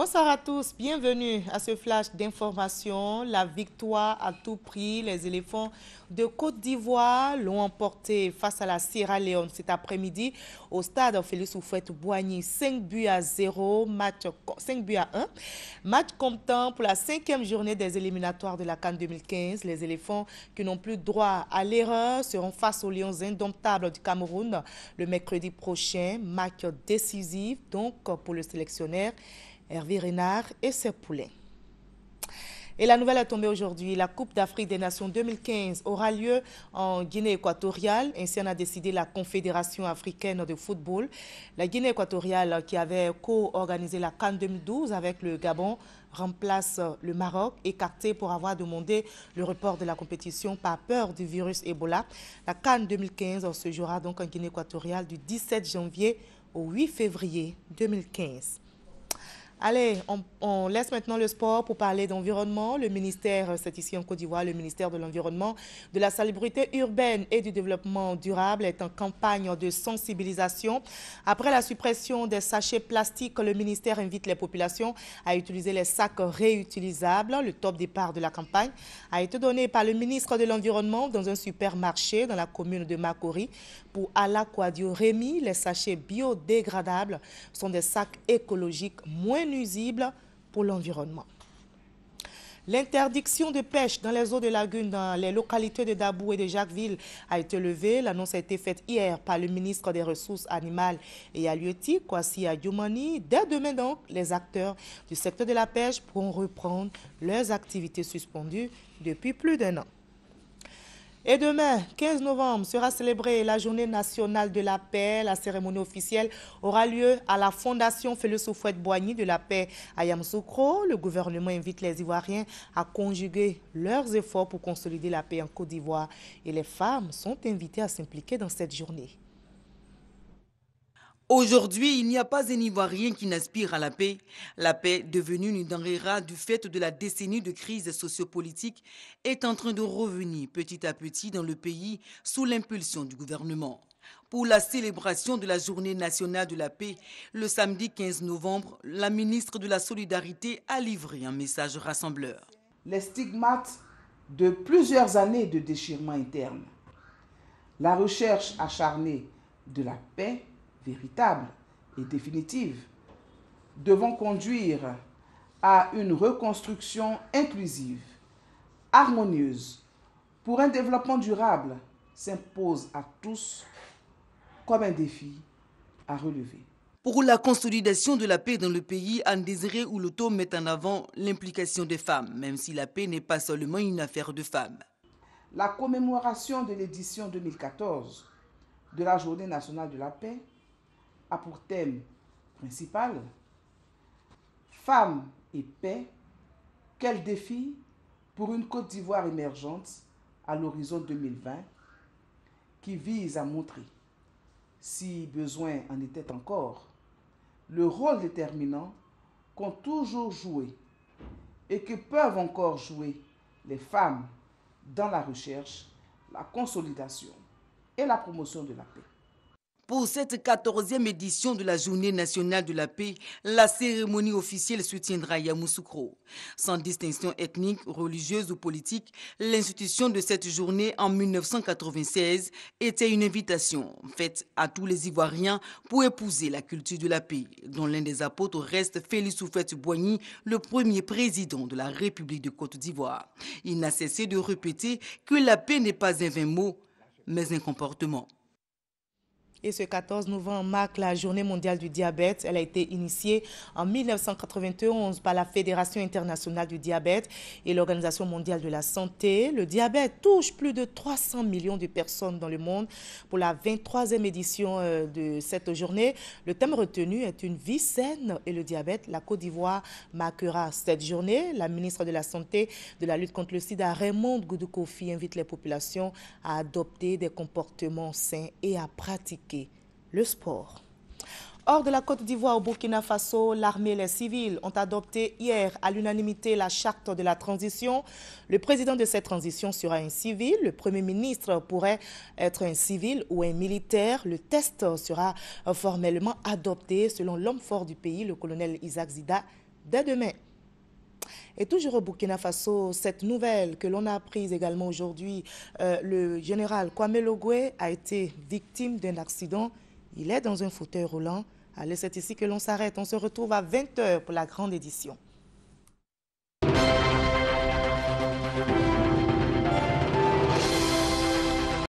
Bonsoir à tous, bienvenue à ce flash d'information. La victoire à tout prix, les éléphants de Côte d'Ivoire l'ont emporté face à la Sierra Leone cet après-midi au stade Félix Oufouette Boigny. 5 buts à 0, match 5 buts à 1. Match comptant pour la cinquième journée des éliminatoires de la Cannes 2015. Les éléphants qui n'ont plus droit à l'erreur seront face aux Lions indomptables du Cameroun le mercredi prochain. Match décisif donc pour le sélectionnaire Hervé Renard et ses poulets. Et la nouvelle est tombée aujourd'hui. La Coupe d'Afrique des Nations 2015 aura lieu en Guinée équatoriale. Ainsi en a décidé la Confédération africaine de football. La Guinée équatoriale, qui avait co-organisé la Cannes 2012 avec le Gabon, remplace le Maroc, écarté pour avoir demandé le report de la compétition par peur du virus Ebola. La Cannes 2015 se jouera donc en Guinée équatoriale du 17 janvier au 8 février 2015. Allez, on, laisse maintenant le sport pour parler d'environnement. Le ministère, euh, c'est ici en Côte d'Ivoire, le ministère de l'Environnement, de la salubrité urbaine et du développement durable est en campagne de sensibilisation. Après la suppression des sachets plastiques, le ministère invite les populations à utiliser les sacs réutilisables. Le top départ de la campagne a été donné par le ministre de l'Environnement dans un supermarché dans la commune de Makori pour l'aquarium, Rémi, les sachets biodégradables sont des sacs écologiques moins nuisibles pour l'environnement. L'interdiction de pêche dans les eaux de lagune dans les localités de Dabou et de Jacquesville a été levée. L'annonce a été faite hier par le ministre des Ressources animales et halieutiques, Kwasi Adjoumani. Dès demain donc, les acteurs du secteur de la pêche pourront reprendre leurs activités suspendues depuis plus d'un an. Et demain, 15 novembre, sera célébrée la journée nationale de la paix. La cérémonie officielle aura lieu à la Fondation Félix Boigny de la paix à Yamsoukro. Le gouvernement invite les Ivoiriens à conjuguer leurs efforts pour consolider la paix en Côte d'Ivoire. Et les femmes sont invitées à s'impliquer dans cette journée. Aujourd'hui, il n'y a pas un Ivoirien qui n'aspire à la paix. La paix, devenue une denrée du fait de la décennie de crise sociopolitique, est en train de revenir petit à petit dans le pays sous l'impulsion du gouvernement. Pour la célébration de la Journée nationale de la paix, le samedi 15 novembre, la ministre de la Solidarité a livré un message rassembleur. Les stigmates de plusieurs années de déchirement interne, la recherche acharnée de la paix véritable et définitive devant conduire à une reconstruction inclusive, harmonieuse, pour un développement durable, s'impose à tous comme un défi à relever. Pour la consolidation de la paix dans le pays, Anne Désiré Ouloto met en avant l'implication des femmes, même si la paix n'est pas seulement une affaire de femmes. La commémoration de l'édition 2014 de la Journée nationale de la paix a pour thème principal Femmes et paix, quel défi pour une Côte d'Ivoire émergente à l'horizon 2020 qui vise à montrer, si besoin en était encore, le rôle déterminant qu'ont toujours joué et que peuvent encore jouer les femmes dans la recherche, la consolidation et la promotion de la paix. Pour cette 14e édition de la Journée nationale de la paix, la cérémonie officielle soutiendra Yamoussoukro. Sans distinction ethnique, religieuse ou politique, l'institution de cette journée en 1996 était une invitation faite à tous les Ivoiriens pour épouser la culture de la paix, dont l'un des apôtres reste Félix Soufette Boigny, le premier président de la République de Côte d'Ivoire. Il n'a cessé de répéter que la paix n'est pas un vain mot, mais un comportement. Et ce 14 novembre marque la journée mondiale du diabète. Elle a été initiée en 1991 par la Fédération internationale du diabète et l'Organisation mondiale de la santé. Le diabète touche plus de 300 millions de personnes dans le monde. Pour la 23e édition euh, de cette journée, le thème retenu est une vie saine et le diabète. La Côte d'Ivoire marquera cette journée. La ministre de la Santé de la lutte contre le sida, Raymond Goudoukofi, invite les populations à adopter des comportements sains et à pratiquer le sport. Hors de la Côte d'Ivoire au Burkina Faso, l'armée et les civils ont adopté hier à l'unanimité la charte de la transition. Le président de cette transition sera un civil, le premier ministre pourrait être un civil ou un militaire. Le test sera formellement adopté selon l'homme fort du pays, le colonel Isaac Zida, dès demain. Et toujours au Burkina Faso, cette nouvelle que l'on a apprise également aujourd'hui, euh, le général Kwame Logwe a été victime d'un accident. Il est dans un fauteuil roulant. Allez, c'est ici que l'on s'arrête. On se retrouve à 20h pour la grande édition.